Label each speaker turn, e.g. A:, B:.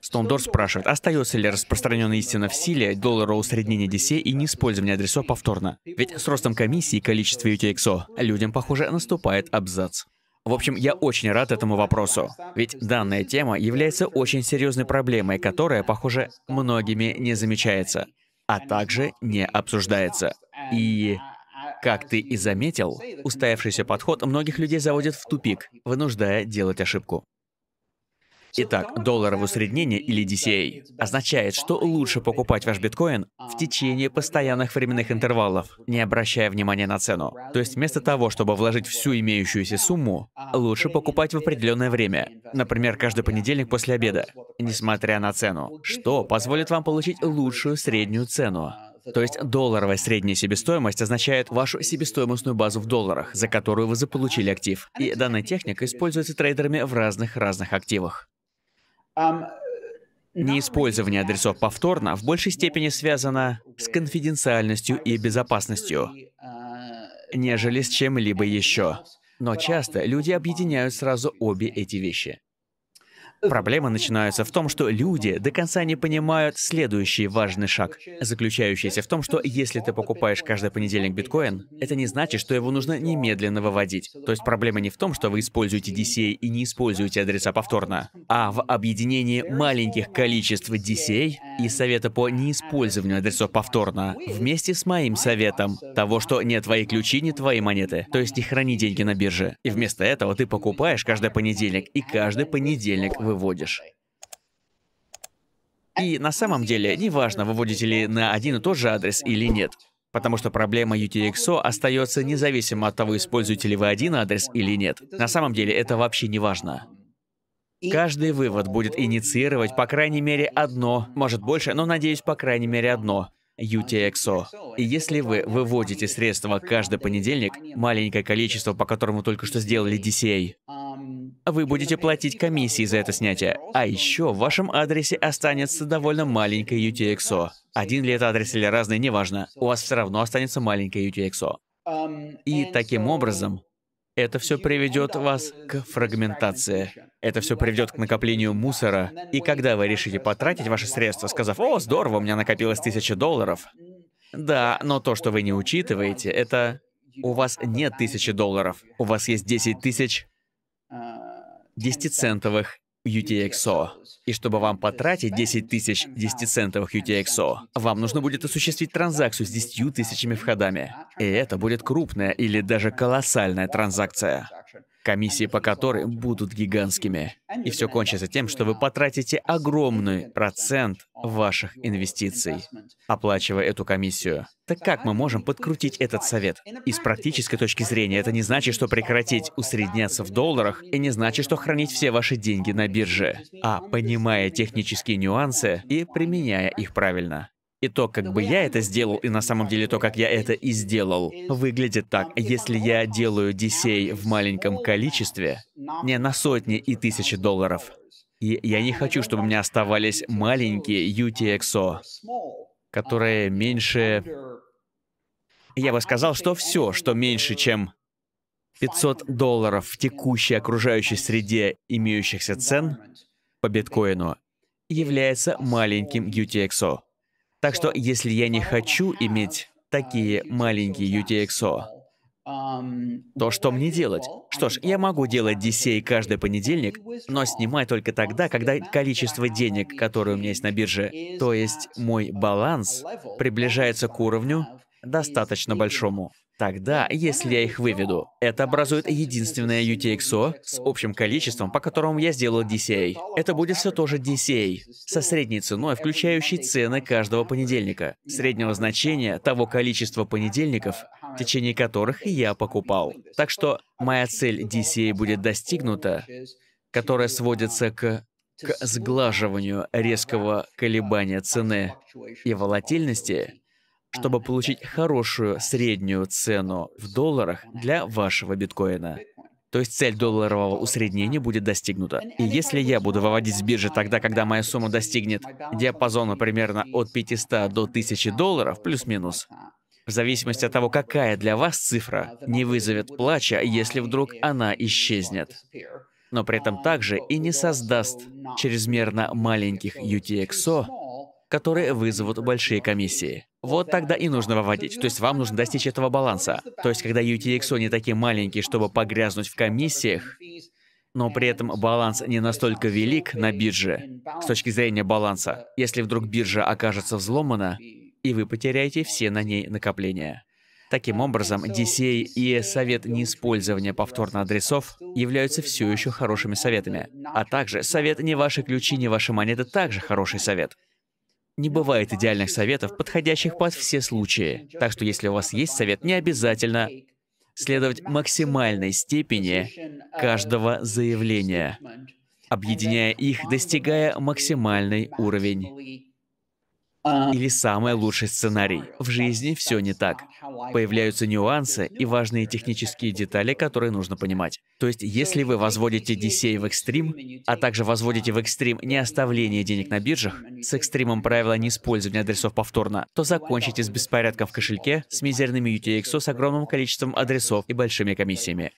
A: Стондор спрашивает, остается ли распространенная истина в силе доллара усреднения DC и не неиспользования адресов повторно? Ведь с ростом комиссии и количества UTXO людям, похоже, наступает абзац. В общем, я очень рад этому вопросу, ведь данная тема является очень серьезной проблемой, которая, похоже, многими не замечается, а также не обсуждается. И как ты и заметил, устоявшийся подход многих людей заводит в тупик, вынуждая делать ошибку. Итак, долларовое усреднение или DCA означает, что лучше покупать ваш биткоин в течение постоянных временных интервалов, не обращая внимания на цену. То есть вместо того, чтобы вложить всю имеющуюся сумму, лучше покупать в определенное время, например, каждый понедельник после обеда, несмотря на цену, что позволит вам получить лучшую среднюю цену. То есть долларовая средняя себестоимость означает вашу себестоимостную базу в долларах, за которую вы заполучили актив. И данная техника используется трейдерами в разных-разных активах. Неиспользование адресов повторно в большей степени связано с конфиденциальностью и безопасностью, а, нежели с чем-либо еще. Но часто люди объединяют сразу обе эти вещи. Проблема начинается в том, что люди до конца не понимают следующий важный шаг, заключающийся в том, что если ты покупаешь каждый понедельник биткоин, это не значит, что его нужно немедленно выводить. То есть проблема не в том, что вы используете DCA и не используете адреса повторно, а в объединении маленьких количеств DCA и совета по неиспользованию адресов повторно, вместе с моим советом того, что не твои ключи, не твои монеты. То есть не храни деньги на бирже. И вместо этого ты покупаешь каждый понедельник, и каждый понедельник выводишь. А и на самом деле, неважно, выводите ли на один и тот же адрес или нет, потому что проблема UTXO остается независимо от того, используете ли вы один адрес или нет. На самом деле, это вообще не важно. Каждый вывод будет инициировать по крайней мере одно, может больше, но надеюсь, по крайней мере одно UTXO. И если вы выводите средства каждый понедельник, маленькое количество, по которому только что сделали DCA, вы будете платить комиссии за это снятие. А еще в вашем адресе останется довольно маленькое UTXO. Один ли это адрес или разный, неважно. У вас все равно останется маленькое UTXO. И таким образом, это все приведет вас к фрагментации. Это все приведет к накоплению мусора. И когда вы решите потратить ваши средства, сказав, «О, здорово, у меня накопилось тысяча долларов», да, но то, что вы не учитываете, это у вас нет тысячи долларов, у вас есть 10 тысяч десятицентовых UTXO. И чтобы вам потратить 10 тысяч 10-центовых UTXO, вам нужно будет осуществить транзакцию с 10 тысячами входами. И это будет крупная или даже колоссальная транзакция комиссии по которой будут гигантскими. И все кончится тем, что вы потратите огромный процент ваших инвестиций, оплачивая эту комиссию. Так как мы можем подкрутить этот совет? И с практической точки зрения, это не значит, что прекратить усредняться в долларах, и не значит, что хранить все ваши деньги на бирже, а понимая технические нюансы и применяя их правильно. И то, как бы я это сделал, и на самом деле то, как я это и сделал, выглядит так. Если я делаю десей в маленьком количестве, не на сотни и тысячи долларов, и я не хочу, чтобы у меня оставались маленькие UTXO, которые меньше... Я бы сказал, что все, что меньше, чем 500 долларов в текущей окружающей среде имеющихся цен по биткоину, является маленьким UTXO. Так что, если я не хочу иметь такие маленькие UTXO, то что мне делать? Что ж, я могу делать DCA каждый понедельник, но снимать только тогда, когда количество денег, которое у меня есть на бирже, то есть мой баланс, приближается к уровню достаточно большому. Тогда, если я их выведу, это образует единственное UTXO с общим количеством, по которому я сделал DCA. Это будет все тоже DCA, со средней ценой, включающей цены каждого понедельника, среднего значения того количества понедельников, в течение которых я покупал. Так что моя цель DCA будет достигнута, которая сводится к к сглаживанию резкого колебания цены и волатильности чтобы получить хорошую среднюю цену в долларах для вашего биткоина. То есть цель долларового усреднения будет достигнута. И если я буду выводить с биржи тогда, когда моя сумма достигнет диапазона примерно от 500 до 1000 долларов, плюс-минус, в зависимости от того, какая для вас цифра, не вызовет плача, если вдруг она исчезнет. Но при этом также и не создаст чрезмерно маленьких UTXO, которые вызовут большие комиссии. Вот тогда и нужно выводить. То есть вам нужно достичь этого баланса. То есть когда UTXO не такие маленькие, чтобы погрязнуть в комиссиях, но при этом баланс не настолько велик на бирже с точки зрения баланса, если вдруг биржа окажется взломана, и вы потеряете все на ней накопления. Таким образом, DCA и совет неиспользования повторно адресов являются все еще хорошими советами. А также совет «не ваши ключи, не ваши монеты» также хороший совет. Не бывает идеальных советов, подходящих под все случаи. Так что если у вас есть совет, не обязательно следовать максимальной степени каждого заявления, объединяя их, достигая максимальный уровень а, Или самый лучший сценарий. В жизни все не так. Появляются нюансы и важные технические детали, которые нужно понимать. То есть, если вы возводите DCA в экстрим, а также возводите в экстрим не оставление денег на биржах, с экстримом правила не использования адресов повторно, то закончите с беспорядком в кошельке, с мизерными UTXO с огромным количеством адресов и большими комиссиями.